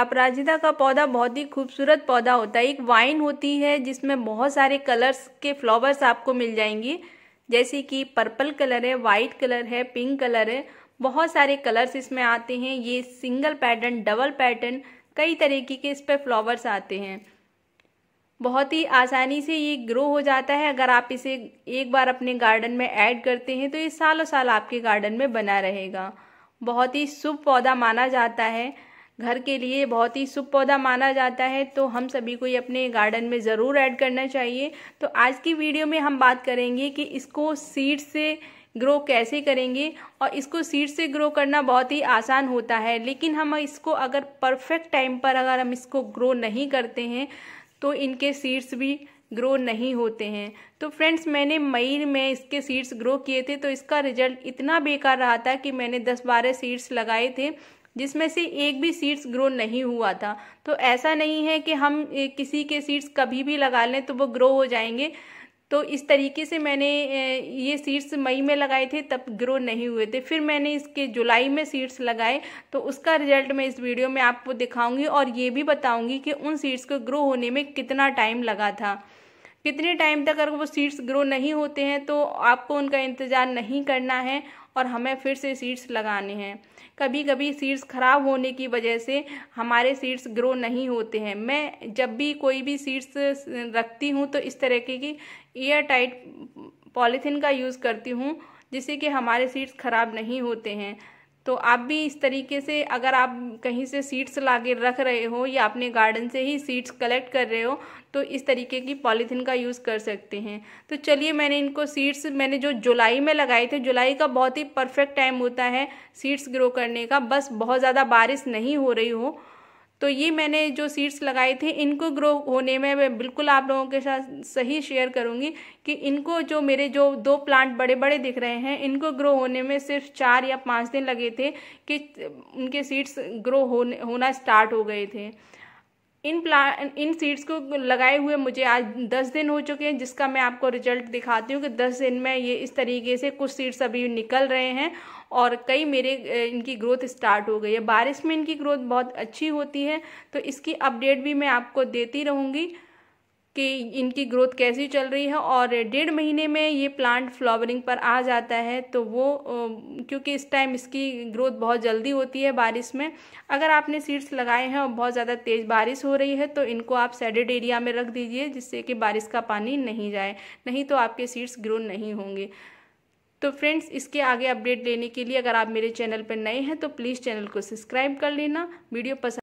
अपराजिता का पौधा बहुत ही खूबसूरत पौधा होता है एक वाइन होती है जिसमें बहुत सारे कलर्स के फ्लावर्स आपको मिल जाएंगी जैसे कि पर्पल कलर है वाइट कलर है पिंक कलर है बहुत सारे कलर्स इसमें आते हैं ये सिंगल पैटर्न डबल पैटर्न कई तरीके के इस पर फ्लावर्स आते हैं बहुत ही आसानी से ये ग्रो हो जाता है अगर आप इसे एक बार अपने गार्डन में ऐड करते हैं तो ये सालों साल आपके गार्डन में बना रहेगा बहुत ही शुभ पौधा माना जाता है घर के लिए बहुत ही शुभ पौधा माना जाता है तो हम सभी को ये अपने गार्डन में ज़रूर ऐड करना चाहिए तो आज की वीडियो में हम बात करेंगे कि इसको सीड से ग्रो कैसे करेंगे और इसको सीड से ग्रो करना बहुत ही आसान होता है लेकिन हम इसको अगर परफेक्ट टाइम पर अगर हम इसको ग्रो नहीं करते हैं तो इनके सीड्स भी ग्रो नहीं होते हैं तो फ्रेंड्स मैंने मई में इसके सीड्स ग्रो किए थे तो इसका रिजल्ट इतना बेकार रहा था कि मैंने 10-12 सीड्स लगाए थे जिसमें से एक भी सीड्स ग्रो नहीं हुआ था तो ऐसा नहीं है कि हम किसी के सीड्स कभी भी लगा लें तो वो ग्रो हो जाएंगे तो इस तरीके से मैंने ये सीड्स मई में लगाए थे तब ग्रो नहीं हुए थे फिर मैंने इसके जुलाई में सीड्स लगाए तो उसका रिजल्ट मैं इस वीडियो में आपको दिखाऊंगी और ये भी बताऊंगी कि उन सीड्स को ग्रो होने में कितना टाइम लगा था कितने टाइम तक अगर वो सीड्स ग्रो नहीं होते हैं तो आपको उनका इंतज़ार नहीं करना है और हमें फिर से सीड्स लगाने हैं कभी कभी सीड्स ख़राब होने की वजह से हमारे सीड्स ग्रो नहीं होते हैं मैं जब भी कोई भी सीड्स रखती हूँ तो इस तरह की एयर टाइट पॉलीथीन का यूज़ करती हूँ जिससे कि हमारे सीड्स ख़राब नहीं होते हैं तो आप भी इस तरीके से अगर आप कहीं से सीड्स ला रख रहे हो या अपने गार्डन से ही सीड्स कलेक्ट कर रहे हो तो इस तरीके की पॉलीथीन का यूज़ कर सकते हैं तो चलिए मैंने इनको सीड्स मैंने जो जुलाई में लगाए थे जुलाई का बहुत ही परफेक्ट टाइम होता है सीड्स ग्रो करने का बस बहुत ज़्यादा बारिश नहीं हो रही हो तो ये मैंने जो सीड्स लगाए थे इनको ग्रो होने में मैं बिल्कुल आप लोगों के साथ सही शेयर करूँगी कि इनको जो मेरे जो दो प्लांट बड़े बड़े दिख रहे हैं इनको ग्रो होने में सिर्फ चार या पाँच दिन लगे थे कि उनके सीड्स ग्रो होने होना स्टार्ट हो गए थे इन प्ला इन सीड्स को लगाए हुए मुझे आज दस दिन हो चुके हैं जिसका मैं आपको रिजल्ट दिखाती हूँ कि दस दिन में ये इस तरीके से कुछ सीड्स अभी निकल रहे हैं और कई मेरे इनकी ग्रोथ स्टार्ट हो गई है बारिश में इनकी ग्रोथ बहुत अच्छी होती है तो इसकी अपडेट भी मैं आपको देती रहूँगी कि इनकी ग्रोथ कैसी चल रही है और डेढ़ महीने में ये प्लांट फ्लावरिंग पर आ जाता है तो वो क्योंकि इस टाइम इसकी ग्रोथ बहुत जल्दी होती है बारिश में अगर आपने सीड्स लगाए हैं और बहुत ज़्यादा तेज़ बारिश हो रही है तो इनको आप सेडेड एरिया में रख दीजिए जिससे कि बारिश का पानी नहीं जाए नहीं तो आपके सीड्स ग्रो नहीं होंगे तो फ्रेंड्स इसके आगे अपडेट लेने के लिए अगर आप मेरे चैनल पर नए हैं तो प्लीज़ चैनल को सब्सक्राइब कर लेना वीडियो पसंद